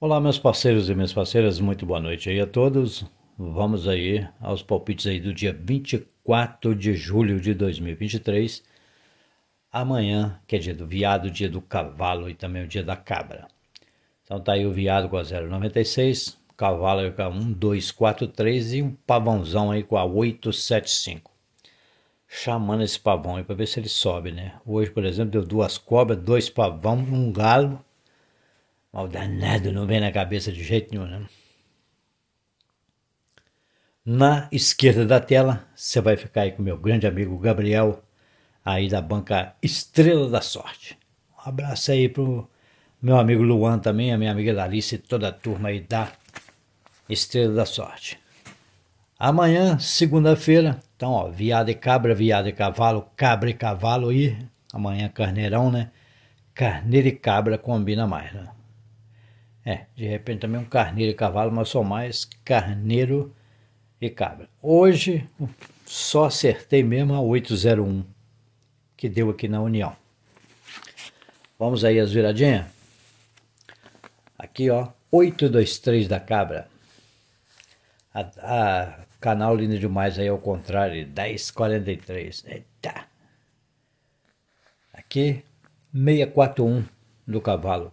Olá, meus parceiros e minhas parceiras, muito boa noite aí a todos. Vamos aí aos palpites aí do dia 24 de julho de 2023. Amanhã, que é dia do viado, dia do cavalo e também o dia da cabra. Então tá aí o viado com a 0,96, cavalo com a 1,243 e um pavãozão aí com a 875. Chamando esse pavão aí para ver se ele sobe, né? Hoje, por exemplo, deu duas cobras, dois pavão, um galo Mal danado não vem na cabeça de jeito nenhum, né? Na esquerda da tela, você vai ficar aí com meu grande amigo Gabriel, aí da banca Estrela da Sorte. Um abraço aí pro meu amigo Luan também, a minha amiga Dalice e toda a turma aí da Estrela da Sorte. Amanhã, segunda-feira, então, ó, viado e cabra, viado e cavalo, cabra e cavalo e amanhã carneirão, né? Carneiro e cabra combina mais, né? É, de repente também um carneiro e cavalo, mas sou mais carneiro e cabra. Hoje só acertei mesmo a 801 que deu aqui na União. Vamos aí as viradinhas? Aqui ó, 823 da cabra. A, a canal lindo demais aí ao contrário, 1043. Eita! Aqui 641 do cavalo.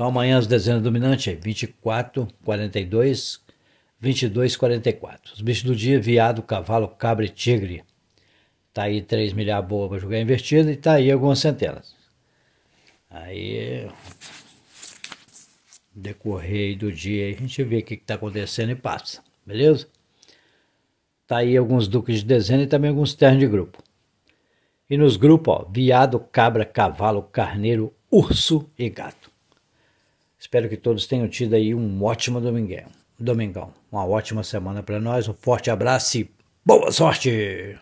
Então amanhã as dezenas dominantes é 24, 42, 22, 44. Os bichos do dia, viado, cavalo, cabra e tigre. Tá aí 3 milhar boa para jogar invertida e tá aí algumas centenas. Aí decorrer do dia a gente vê o que está acontecendo e passa, beleza? Tá aí alguns duques de dezena e também alguns ternos de grupo. E nos grupos, ó, viado, cabra, cavalo, carneiro, urso e gato. Espero que todos tenham tido aí um ótimo domingão. Domingão, uma ótima semana para nós, um forte abraço e boa sorte!